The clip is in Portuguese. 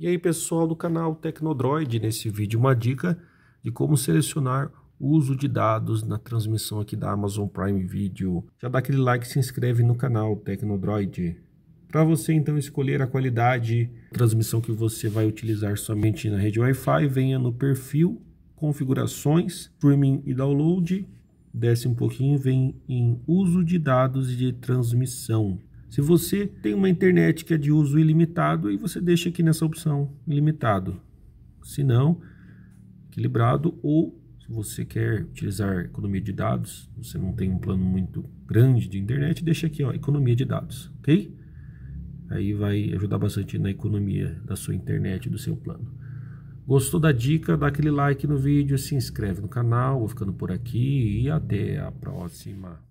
E aí pessoal do canal Tecnodroid, nesse vídeo uma dica de como selecionar o uso de dados na transmissão aqui da Amazon Prime Video. Já dá aquele like e se inscreve no canal Tecnodroid. Para você então escolher a qualidade transmissão que você vai utilizar somente na rede Wi-Fi, venha no perfil, configurações, streaming e download, desce um pouquinho, vem em uso de dados de transmissão. Se você tem uma internet que é de uso ilimitado, aí você deixa aqui nessa opção ilimitado. Se não, equilibrado ou se você quer utilizar economia de dados, você não tem um plano muito grande de internet, deixa aqui ó, economia de dados, ok? Aí vai ajudar bastante na economia da sua internet, do seu plano. Gostou da dica? Dá aquele like no vídeo, se inscreve no canal, vou ficando por aqui e até a próxima.